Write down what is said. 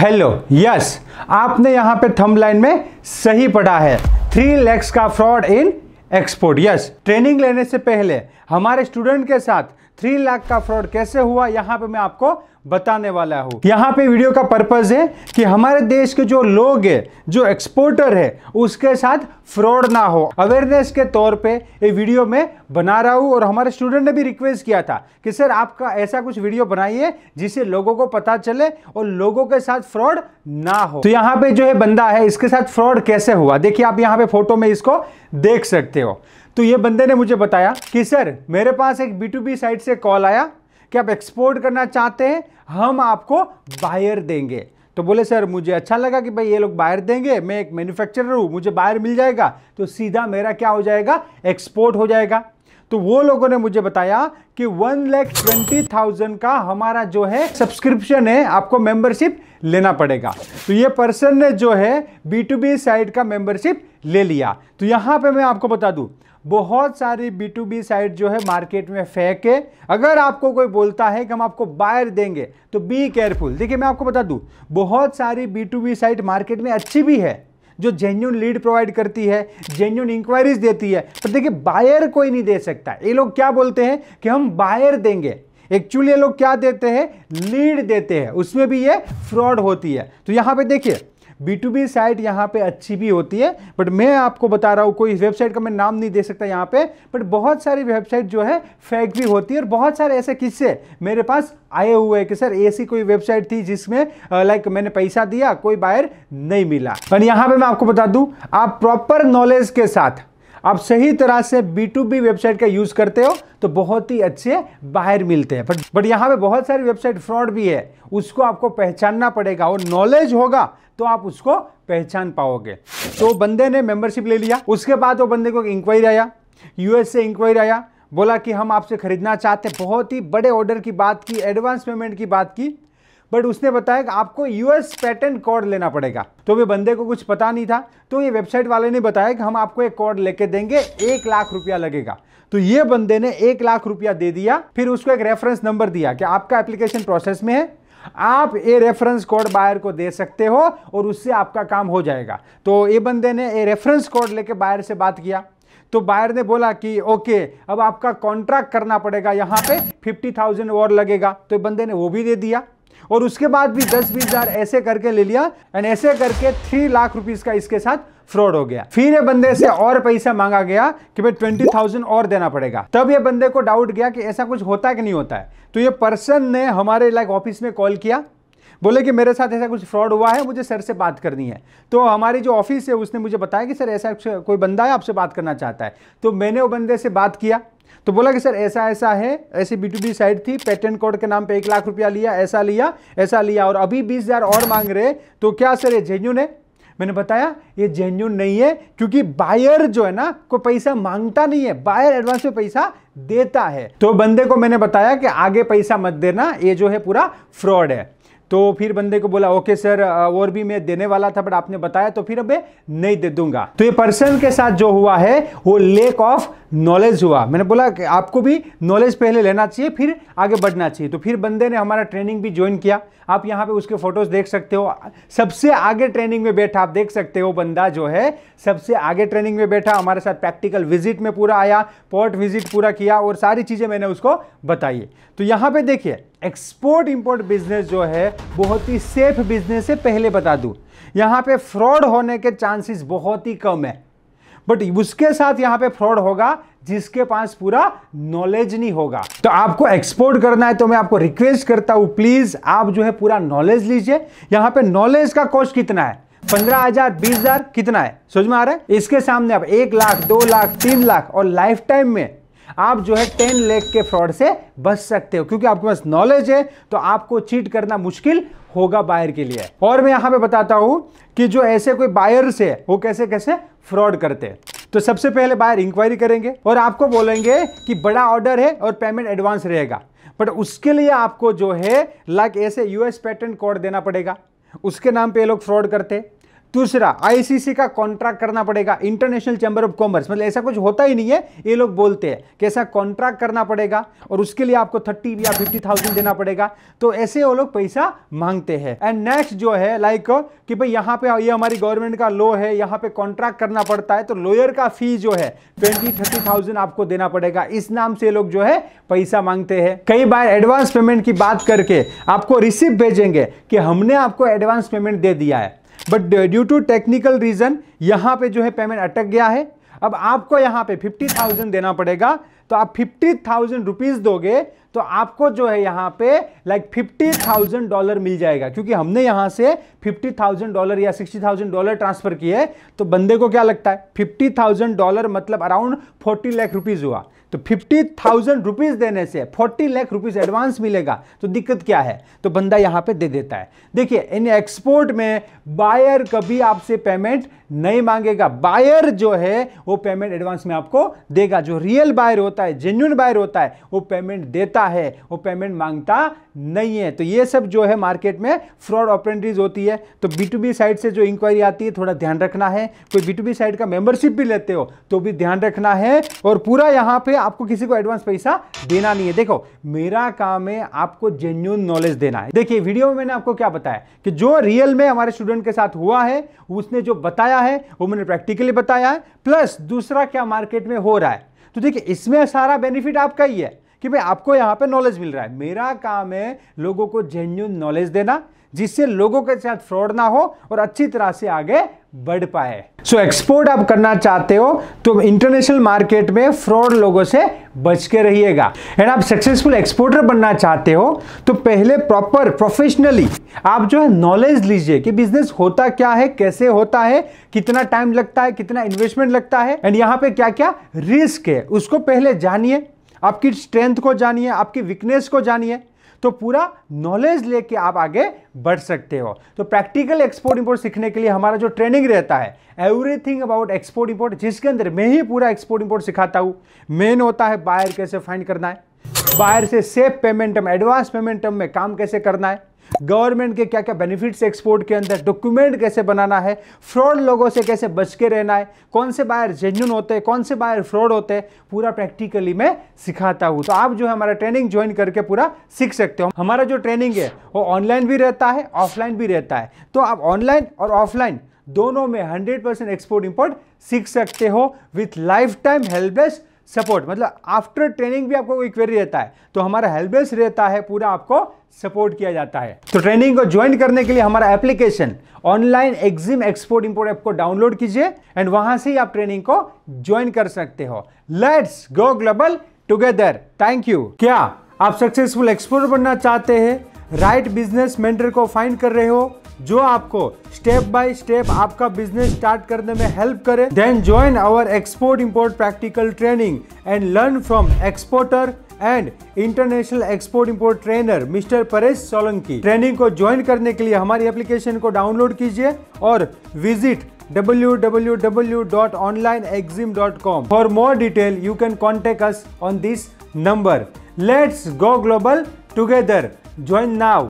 hello yes आपने यहां पे थंब लाइन में सही पढ़ा है थ्री लैक्स का fraud in export yes training लेने से पहले हमारे स्टूडेंट के साथ थ्री लाख का फ्रॉड कैसे हुआ यहाँ पे मैं आपको बताने वाला हूँ यहाँ पे वीडियो का पर्पज है कि हमारे देश के जो लोग हैं जो एक्सपोर्टर है उसके साथ फ्रॉड ना हो अवेयरनेस के तौर पे ये वीडियो मैं बना रहा हूँ और हमारे स्टूडेंट ने भी रिक्वेस्ट किया था कि सर आपका ऐसा कुछ वीडियो बनाइए जिससे लोगों को पता चले और लोगों के साथ फ्रॉड ना हो तो यहाँ पे जो है बंदा है इसके साथ फ्रॉड कैसे हुआ देखिए आप यहाँ पे फोटो में इसको देख सकते हो तो ये बंदे ने मुझे बताया कि सर मेरे पास एक बी टू बी साइट से कॉल आया कि आप एक्सपोर्ट करना चाहते हैं हम आपको बायर देंगे तो बोले सर मुझे अच्छा लगा कि भाई ये लोग बाहर देंगे मैं एक मैन्युफैक्चरर हूँ मुझे बाहर मिल जाएगा तो सीधा मेरा क्या हो जाएगा एक्सपोर्ट हो जाएगा तो वो लोगों ने मुझे बताया कि वन लैख ट्वेंटी थाउजेंड का हमारा जो है सब्सक्रिप्शन है आपको मेंबरशिप लेना पड़ेगा तो ये पर्सन ने जो है बी टू बी साइट का मेंबरशिप ले लिया तो यहां पे मैं आपको बता दूं बहुत सारी बी टू बी साइट जो है मार्केट में फेंक है अगर आपको कोई बोलता है कि हम आपको बायर देंगे तो बी केयरफुल देखिए मैं आपको बता दूं बहुत सारी B to B site market में अच्छी भी है जो जेन्यून लीड प्रोवाइड करती है जेन्यून इंक्वायरीज देती है पर देखिए बायर कोई नहीं दे सकता ये लोग क्या बोलते हैं कि हम बायर देंगे एक्चुअली ये लोग क्या देते हैं लीड देते हैं उसमें भी ये फ्रॉड होती है तो यहाँ पे देखिए बी टू बी साइट यहाँ पे अच्छी भी होती है बट मैं आपको बता रहा हूँ कोई वेबसाइट का मैं नाम नहीं दे सकता यहाँ पे बट बहुत सारी वेबसाइट जो है फेक भी होती है और बहुत सारे ऐसे किस्से मेरे पास आए हुए हैं कि सर ऐसी कोई वेबसाइट थी जिसमें लाइक मैंने पैसा दिया कोई बायर नहीं मिला पर यहाँ पे मैं आपको बता दूँ आप प्रॉपर नॉलेज के साथ आप सही तरह से बी टू बी वेबसाइट का यूज़ करते हो तो बहुत ही अच्छे बाहर मिलते हैं बट बट यहाँ पे बहुत सारी वेबसाइट फ्रॉड भी है उसको आपको पहचानना पड़ेगा और नॉलेज होगा तो आप उसको पहचान पाओगे तो बंदे ने मेंबरशिप ले लिया उसके बाद वो बंदे को इंक्वायरी आया यूएस से इंक्वायरी आया बोला कि हम आपसे ख़रीदना चाहते बहुत ही बड़े ऑर्डर की बात की एडवांस पेमेंट की बात की बट उसने बताया कि आपको यूएस पेटेंट कोड लेना पड़ेगा तो वे बंदे को कुछ पता नहीं था तो ये वेबसाइट वाले ने बताया कि हम आपको एक कोड लेके देंगे एक लाख रुपया लगेगा तो ये बंदे ने एक लाख रुपया दे दिया फिर उसको एक रेफरेंस नंबर दिया कि आपका एप्लीकेशन प्रोसेस में है आप ये रेफरेंस कोड बायर को दे सकते हो और उससे आपका काम हो जाएगा तो ये बंदे ने ये रेफरेंस कोड लेके बायर से बात किया तो बायर ने बोला कि ओके अब आपका कॉन्ट्रैक्ट करना पड़ेगा यहां पे फिफ्टी थाउजेंड और लगेगा तो बंदे ने वो भी दे दिया और उसके बाद भी दस बीस हजार ऐसे करके ले लिया एंड ऐसे करके थ्री लाख रुपीज का इसके साथ फ्रॉड हो गया फिर ये बंदे से और पैसा मांगा गया कि भाई ट्वेंटी थाउजेंड और देना पड़ेगा तब ये बंदे को डाउट गया कि ऐसा कुछ होता है कि नहीं होता है तो ये पर्सन ने हमारे लाइक ऑफिस में कॉल किया बोले कि मेरे साथ ऐसा कुछ फ्रॉड हुआ है मुझे सर से बात करनी है तो हमारी जो ऑफिस है उसने मुझे बताया कि सर ऐसा कोई बंदा है आपसे बात करना चाहता है तो मैंने वो बंदे से बात किया तो बोला कि सर ऐसा ऐसा है ऐसी बी टू बी साइट थी पेटेंट कोड के नाम पे एक लाख रुपया लिया ऐसा लिया ऐसा लिया और अभी बीस हज़ार और मांग रहे तो क्या सर ये जेन्यून है मैंने बताया ये जेन्यून नहीं है क्योंकि बायर जो है ना को पैसा मांगता नहीं है बायर एडवांस में पैसा देता है तो बंदे को मैंने बताया कि आगे पैसा मत देना ये जो है पूरा फ्रॉड है तो फिर बंदे को बोला ओके सर और भी मैं देने वाला था बट आपने बताया तो फिर अब मैं नहीं दे दूंगा तो ये पर्सन के साथ जो हुआ है वो लेक ऑफ नॉलेज हुआ मैंने बोला कि आपको भी नॉलेज पहले लेना चाहिए फिर आगे बढ़ना चाहिए तो फिर बंदे ने हमारा ट्रेनिंग भी ज्वाइन किया आप यहाँ पे उसके फोटोज देख सकते हो सबसे आगे ट्रेनिंग में बैठा आप देख सकते हो बंदा जो है सबसे आगे ट्रेनिंग में बैठा हमारे साथ प्रैक्टिकल विजिट में पूरा आया पोर्ट विजिट पूरा किया और सारी चीज़ें मैंने उसको बताई तो यहाँ पर देखिए एक्सपोर्ट इम्पोर्ट बिजनेस जो है बहुत ही सेफ बिजनेस है पहले बता दूँ यहाँ पर फ्रॉड होने के चांसेस बहुत ही कम है बट उसके साथ यहां पे फ्रॉड होगा जिसके पास पूरा नॉलेज नहीं होगा तो आपको एक्सपोर्ट करना है तो मैं आपको रिक्वेस्ट करता हूं प्लीज़ आप जो है पूरा नॉलेज लीजिए यहां पे नॉलेज का कॉस्ट कितना है पंद्रह हजार बीस हजार कितना है समझ में आ रहा है इसके सामने आप एक लाख दो लाख तीन लाख और लाइफ टाइम में आप जो है टेन लेख के फ्रॉड से बच सकते हो क्योंकि आपके पास नॉलेज है तो आपको चीट करना मुश्किल होगा बायर के लिए और मैं यहां पे बताता हूं कि जो ऐसे कोई बायर्स है वो कैसे कैसे फ्रॉड करते हैं तो सबसे पहले बायर इंक्वायरी करेंगे और आपको बोलेंगे कि बड़ा ऑर्डर है और पेमेंट एडवांस रहेगा बट उसके लिए आपको जो है लाइक ऐसे यूएस पैटर्न कोड देना पड़ेगा उसके नाम पे ये लोग फ्रॉड करते दूसरा आईसीसी का कॉन्ट्रैक्ट करना पड़ेगा इंटरनेशनल चैम्बर ऑफ कॉमर्स मतलब ऐसा कुछ होता ही नहीं है ये लोग बोलते हैं कि ऐसा कॉन्ट्रैक्ट करना पड़ेगा और उसके लिए आपको थर्टी या फिफ्टी थाउजेंड देना पड़ेगा तो ऐसे वो लोग पैसा मांगते हैं एंड नेक्स्ट जो है लाइक कि भाई यहाँ पे ये हमारी गवर्नमेंट का लॉ है यहाँ पे कॉन्ट्रैक्ट करना पड़ता है तो लॉयर का फी जो है ट्वेंटी थर्टी थाउजेंड आपको देना पड़ेगा इस नाम से लोग जो है पैसा मांगते हैं कई बार एडवांस पेमेंट की बात करके आपको रिसिप्ट भेजेंगे कि हमने आपको एडवांस पेमेंट दे दिया है but due to technical reason यहां पे जो है पेमेंट अटक गया है अब आपको यहां पे फिफ्टी थाउजेंड देना पड़ेगा तो आप फिफ्टी थाउजेंड रुपीज दोगे तो आपको जो है यहां पे लाइक फिफ्टी थाउजेंड डॉलर मिल जाएगा क्योंकि हमने यहां से फिफ्टी थाउजेंड डॉलर या सिक्सटी थाउजेंड डॉलर ट्रांसफर किए तो बंदे को क्या लगता है फिफ्टी थाउजेंड डॉलर मतलब अराउंड फोर्टी लाख रुपीज हुआ तो फिफ्टी थाउजेंड रुपीज़ देने से फोर्टी लाख रुपीज़ एडवांस मिलेगा तो दिक्कत क्या है तो बंदा यहां पे दे देता है देखिए इन एक्सपोर्ट में बायर कभी आपसे पेमेंट नहीं मांगेगा बायर जो है वो पेमेंट एडवांस में आपको देगा जो रियल बायर होता है जेन्यून बायर होता है वो पेमेंट देता है वो पेमेंट मांगता नहीं है तो ये सब जो है मार्केट में फ्रॉड ऑपरेंटरीज होती है तो बी टू बी साइड से जो इंक्वायरी आती है थोड़ा ध्यान रखना है कोई बी टू बी साइड का मेंबरशिप भी लेते हो तो भी ध्यान रखना है और पूरा यहाँ पे आपको किसी को एडवांस पैसा देना नहीं है देखो मेरा काम है आपको जेन्यून नॉलेज देना है देखिए वीडियो में मैंने आपको क्या बताया कि जो रियल में हमारे स्टूडेंट के साथ हुआ है उसने जो बताया है वो मैंने प्रैक्टिकली बताया है प्लस दूसरा क्या मार्केट में हो रहा है तो देखिए इसमें सारा बेनिफिट आपका ही है कि भाई आपको यहाँ पे नॉलेज मिल रहा है मेरा काम है लोगों को जेन्यून नॉलेज देना जिससे लोगों के साथ फ्रॉड ना हो और अच्छी तरह से आगे बढ़ पाए सो so, एक्सपोर्ट आप करना चाहते हो तो इंटरनेशनल मार्केट में फ्रॉड लोगों से बच के रहिएगा एंड आप सक्सेसफुल एक्सपोर्टर बनना चाहते हो तो पहले प्रॉपर प्रोफेशनली आप जो है नॉलेज लीजिए कि बिजनेस होता क्या है कैसे होता है कितना टाइम लगता है कितना इन्वेस्टमेंट लगता है एंड यहाँ पे क्या क्या रिस्क है उसको पहले जानिए आपकी स्ट्रेंथ को जानिए आपकी वीकनेस को जानिए तो पूरा नॉलेज लेके आप आगे बढ़ सकते हो तो प्रैक्टिकल एक्सपोर्ट इंपोर्ट सीखने के लिए हमारा जो ट्रेनिंग रहता है एवरीथिंग अबाउट एक्सपोर्ट इंपोर्ट जिसके अंदर मैं ही पूरा एक्सपोर्ट इंपोर्ट सिखाता हूँ मेन होता है बायर कैसे फाइंड करना है बायर से सेफ पेमेंट एडवांस पेमेंट में काम कैसे करना है गवर्नमेंट के क्या क्या बेनिफिट्स एक्सपोर्ट के अंदर डॉक्यूमेंट कैसे बनाना है फ्रॉड लोगों से कैसे बच के रहना है कौन से बायर जेन्यून होते हैं कौन से बायर फ्रॉड होते हैं पूरा प्रैक्टिकली मैं सिखाता हूँ तो आप जो है हमारा ट्रेनिंग ज्वाइन करके पूरा सीख सकते हो हमारा जो ट्रेनिंग है वो ऑनलाइन भी रहता है ऑफलाइन भी रहता है तो आप ऑनलाइन और ऑफलाइन दोनों में 100% एक्सपोर्ट इंपोर्ट सीख सकते हो with lifetime helpless support मतलब आफ्टर ट्रेनिंग भी आपको कोई क्वेरी रहता है तो हमारा हेल्प डेस्क रहता है पूरा आपको सपोर्ट किया जाता है तो ट्रेनिंग को ज्वाइन करने के लिए हमारा application online exim export import app को डाउनलोड कीजिए एंड वहां से ही आप ट्रेनिंग को ज्वाइन कर सकते हो let's go global together thank you क्या आप सक्सेसफुल एक्सपोर्ट बनना चाहते हैं राइट बिजनेस मेंटर को फाइंड कर रहे हो जो आपको स्टेप बाय स्टेप आपका बिजनेस स्टार्ट करने में हेल्प करे then join our export import practical training and learn from exporter and international export import trainer mister Paresh Solanki training को ज्वाइन करने के लिए हमारी एप्लीकेशन को डाउनलोड कीजिए और visit www.onlineexim.com for more detail you can contact us on this number let's go global together join now